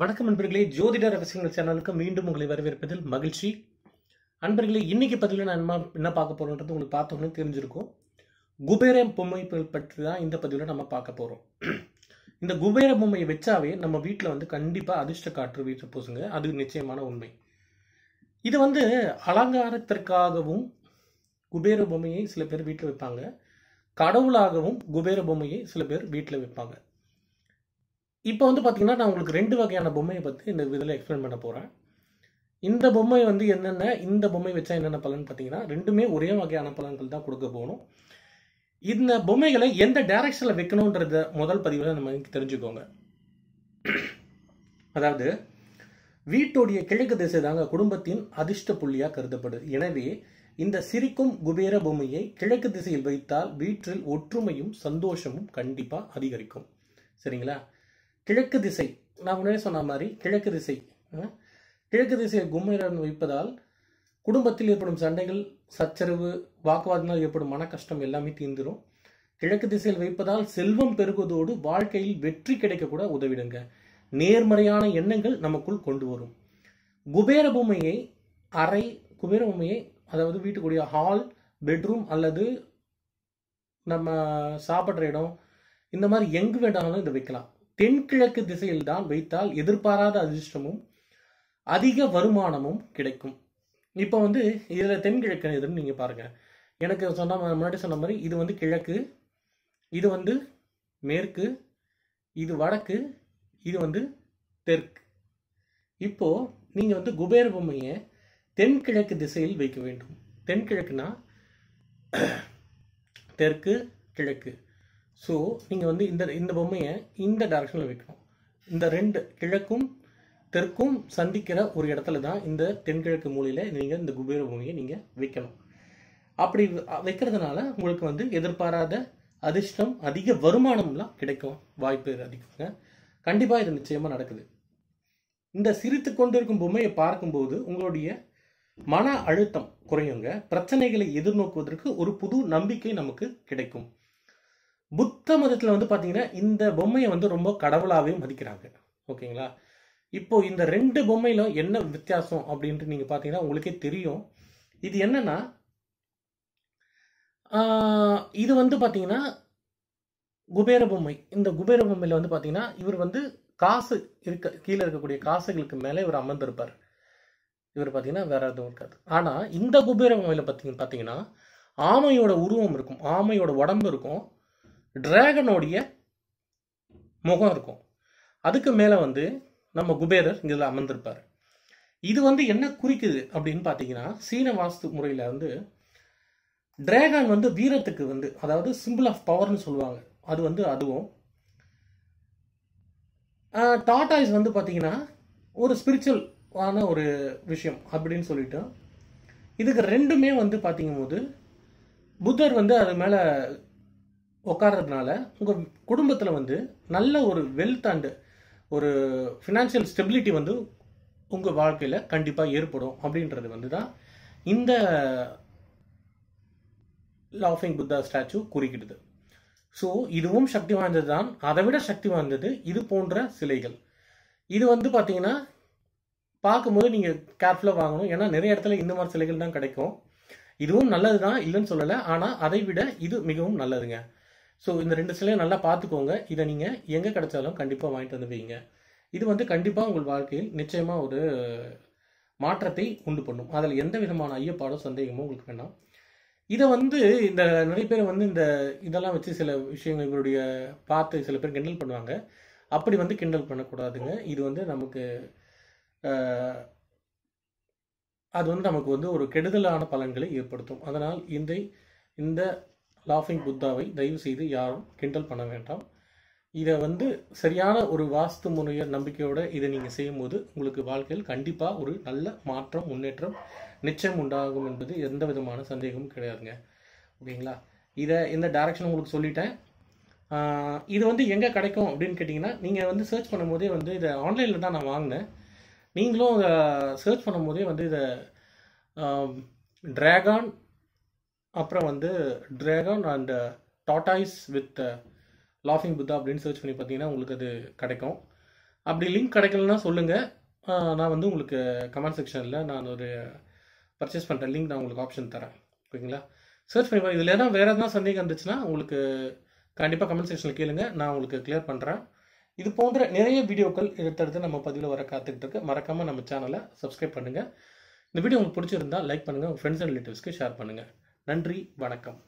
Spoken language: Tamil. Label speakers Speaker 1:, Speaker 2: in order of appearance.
Speaker 1: வணக்கம் நண்பர்களே ஜோதிட ரகசியங்கள் சேனலுக்கு மீண்டும் உங்களை வரவேற்பதில் மகிழ்ச்சி அன்பர்களே இன்னைக்கு பதிவில் நான் என்ன என்ன பார்க்க போகிறோன்றது உங்களுக்கு பார்த்தோன்னே தெரிஞ்சிருக்கும் குபேர பொம்மைகள் பற்றி தான் இந்த பதிவில் நம்ம பார்க்க போகிறோம் இந்த குபேர பொம்மையை வச்சாவே நம்ம வீட்டில் வந்து கண்டிப்பாக அதிர்ஷ்ட காற்று வீட்டு பூசுங்க அது நிச்சயமான உண்மை இது வந்து அலங்காரத்திற்காகவும் குபேர பொம்மையை சில பேர் வீட்டில் வைப்பாங்க கடவுளாகவும் குபேர பொம்மையை சில பேர் வீட்டில் வைப்பாங்க இப்போ வந்து பார்த்தீங்கன்னா நான் உங்களுக்கு ரெண்டு வகையான பொம்மையை பற்றி இந்த இதில் எக்ஸ்பிளைன் பண்ண போகிறேன் இந்த பொம்மை வந்து என்னென்ன இந்த பொம்மை வச்சா என்னென்ன பலன் பார்த்தீங்கன்னா ரெண்டுமே ஒரே வகையான பலன்கள் தான் கொடுக்க போகணும் இந்த பொம்மைகளை எந்த டைரக்ஷனில் வைக்கணுன்றத முதல் பதிவில் நம்ம தெரிஞ்சுக்கோங்க அதாவது வீட்டுடைய கிழக்கு திசை தாங்க குடும்பத்தின் அதிர்ஷ்ட புள்ளியாக கருதப்படுது எனவே இந்த சிரிக்கும் குபேர பொம்மையை கிழக்கு திசையில் வைத்தால் வீட்டில் ஒற்றுமையும் சந்தோஷமும் கண்டிப்பாக அதிகரிக்கும் சரிங்களா கிழக்கு திசை நான் முன்னே சொன்ன மாதிரி கிழக்கு திசை கிழக்கு திசையை கும்மையுடன் வைப்பதால் குடும்பத்தில் ஏற்படும் சண்டைகள் சச்சரவு வாக்குவாதனால் ஏற்படும் மன கஷ்டம் எல்லாமே தீர்ந்துடும் கிழக்கு திசையில் வைப்பதால் செல்வம் பெருகுவதோடு வாழ்க்கையில் வெற்றி கிடைக்கக்கூட உதவிடுங்க நேர்மறையான எண்ணங்கள் நமக்குள் கொண்டு வரும் குபேர பூமையை அறை குபேர பூமையை அதாவது வீட்டுக்குரிய ஹால் பெட்ரூம் அல்லது நம்ம சாப்பிட்ற இடம் இந்த மாதிரி எங்கு வேண்டாலும் இதை வைக்கலாம் தென்கிழக்கு திசையில்தான் வைத்தால் எதிர்பாராத அதிர்ஷ்டமும் அதிக வருமானமும் கிடைக்கும் இப்போ வந்து இதில் தென்கிழக்கு எதுன்னு நீங்கள் பாருங்கள் எனக்கு சொன்ன முன்னாடி சொன்ன மாதிரி இது வந்து கிழக்கு இது வந்து மேற்கு இது வடக்கு இது வந்து தெற்கு இப்போது நீங்கள் வந்து குபேர பொம்மையை தென்கிழக்கு திசையில் வைக்க வேண்டும் தென்கிழக்குனா தெற்கு கிழக்கு ஸோ நீங்கள் வந்து இந்த இந்த பொம்மையை இந்த டைரக்ஷனில் வைக்கணும் இந்த ரெண்டு கிழக்கும் தெற்கும் சந்திக்கிற ஒரு இடத்துல தான் இந்த தென்கிழக்கு மூலையில் நீங்கள் இந்த குபேர பொம்மையை நீங்கள் வைக்கணும் அப்படி வைக்கிறதுனால உங்களுக்கு வந்து எதிர்பாராத அதிர்ஷ்டம் அதிக வருமானம்லாம் கிடைக்கும் வாய்ப்பு அதிகங்க கண்டிப்பாக இது நிச்சயமாக நடக்குது இந்த சிரித்து கொண்டிருக்கும் பொம்மையை பார்க்கும்போது உங்களுடைய மன அழுத்தம் குறையுங்க பிரச்சனைகளை எதிர்நோக்குவதற்கு ஒரு புது நம்பிக்கை நமக்கு கிடைக்கும் புத்த மதத்தில் வந்து பார்த்தீங்கன்னா இந்த பொம்மையை வந்து ரொம்ப கடவுளாகவே மதிக்கிறாங்க ஓகேங்களா இப்போ இந்த ரெண்டு பொம்மையில என்ன வித்தியாசம் அப்படின்ட்டு நீங்கள் பார்த்தீங்கன்னா உங்களுக்கே தெரியும் இது என்னன்னா இது வந்து பார்த்தீங்கன்னா குபேர பொம்மை இந்த குபேர பொம்மையில் வந்து பாத்தீங்கன்னா இவர் வந்து காசு இருக்க கீழே இருக்கக்கூடிய காசுகளுக்கு மேலே இவர் அமர்ந்திருப்பார் இவர் பாத்தீங்கன்னா வேற எதுவும் இருக்காது ஆனால் இந்த குபேர பொம்மையில் பார்த்தீங்க பார்த்தீங்கன்னா ஆமையோட உருவம் இருக்கும் ஆமையோட உடம்பு இருக்கும் டிராகனோடைய முகம் இருக்கும் அதுக்கு மேலே வந்து நம்ம குபேரர் இங்கே அமர்ந்திருப்பார் இது வந்து என்ன குறிக்குது அப்படின்னு பார்த்தீங்கன்னா சீன வாஸ்து முறையில் வந்து டிராகன் வந்து வீரத்துக்கு வந்து அதாவது சிம்பிள் ஆஃப் பவர்னு சொல்லுவாங்க அது வந்து அதுவும் டாட்டாய்ஸ் வந்து பார்த்தீங்கன்னா ஒரு ஸ்பிரிச்சுவலான ஒரு விஷயம் அப்படின்னு சொல்லிட்டு இதுக்கு ரெண்டுமே வந்து பார்த்திங்கும் போது புத்தர் வந்து அது மேலே உட்கார்றதுனால உங்கள் குடும்பத்தில் வந்து நல்ல ஒரு வெல்த் அண்டு ஒரு ஃபினான்ஷியல் ஸ்டெபிலிட்டி வந்து உங்கள் வாழ்க்கையில் கண்டிப்பாக ஏற்படும் அப்படின்றது வந்து தான் இந்த லாஃபிங் புத்தா ஸ்டாச்சு குறிக்கிடுது ஸோ இதுவும் சக்தி வாய்ந்தது தான் அதை விட சக்தி வாய்ந்தது இது போன்ற சிலைகள் இது வந்து பார்த்தீங்கன்னா பார்க்கும்போது நீங்கள் கேர்ஃபுல்லாக வாங்கணும் ஏன்னா நிறைய இடத்துல இந்த மாதிரி சிலைகள் தான் கிடைக்கும் இதுவும் நல்லது தான் இல்லைன்னு சொல்லலை ஆனால் அதை விட இது மிகவும் நல்லதுங்க ஸோ இந்த ரெண்டு சிலையும் நல்லா பார்த்துக்கோங்க இதை நீங்கள் எங்கே கிடைச்சாலும் கண்டிப்பாக வாங்கிட்டு வந்து வைங்க இது வந்து கண்டிப்பாக உங்கள் வாழ்க்கையில் நிச்சயமாக ஒரு மாற்றத்தை உண்டு பண்ணும் அதில் எந்த விதமான ஐயப்பாடோ சந்தேகமோ உங்களுக்கு வேண்டாம் இதை வந்து இந்த நிறைய பேர் வந்து இந்த இதெல்லாம் வச்சு சில விஷயங்கள் இவருடைய பார்த்து சில பேர் கிண்டல் பண்ணுவாங்க அப்படி வந்து கிண்டல் பண்ணக்கூடாதுங்க இது வந்து நமக்கு அது வந்து நமக்கு வந்து ஒரு கெடுதலான பலன்களை ஏற்படுத்தும் அதனால் இந்த இந்த லாஃபிங் புத்தாவை தயவு செய்து யாரும் கிண்டல் பண்ண வேண்டாம் இதை வந்து சரியான ஒரு வாஸ்து முனைய நம்பிக்கையோட இதை நீங்கள் செய்யும் போது உங்களுக்கு வாழ்க்கையில் கண்டிப்பாக ஒரு நல்ல மாற்றம் முன்னேற்றம் நிச்சயம் உண்டாகும் என்பது எந்த விதமான சந்தேகமும் கிடையாதுங்க ஓகேங்களா இதை இந்த டைரக்ஷன் உங்களுக்கு சொல்லிட்டேன் இது வந்து எங்கே கிடைக்கும் அப்படின்னு கேட்டிங்கன்னா நீங்கள் வந்து சர்ச் பண்ணும்போதே வந்து இதை ஆன்லைனில் தான் நான் வாங்கினேன் நீங்களும் சர்ச் பண்ணும்போதே வந்து இதை ட்ராகான் அப்புறம் வந்து ட்ராகன் அண்ட் டாட்டாய்ஸ் வித் லாஃபிங் புத்தா அப்படின்னு சர்ச் பண்ணி பார்த்தீங்கன்னா உங்களுக்கு அது கிடைக்கும் அப்படி லிங்க் கிடைக்கலன்னா சொல்லுங்கள் நான் வந்து உங்களுக்கு கமெண்ட் செக்ஷனில் நான் ஒரு பர்ச்சேஸ் பண்ணுற லிங்க் நான் உங்களுக்கு ஆப்ஷன் தரேன் ஓகேங்களா சர்ச் பண்ணி பாருங்கள் இதில் ஏன்னா வேறு எதனா சந்தேகம் இருந்துச்சுன்னா உங்களுக்கு கண்டிப்பாக கமெண்ட் செக்ஷனில் கேளுங்க நான் உங்களுக்கு கிளியர் பண்ணுறேன் இது போன்ற நிறைய வீடியோக்கள் எடுத்தடுத்து நம்ம பதிவில் வர காத்துக்கிட்டு இருக்கு மறக்காமல் நம்ம சேனலை சப்ஸ்கிரைப் பண்ணுங்கள் இந்த வீடியோ உங்களுக்கு பிடிச்சிருந்தால் லைக் பண்ணுங்கள் உங்கள் ஃப்ரெண்ட்ஸ் அண்ட் ரிலேட்டிவ்ஸ்க்கு ஷேர் பண்ணுங்கள் நன்றி வணக்கம்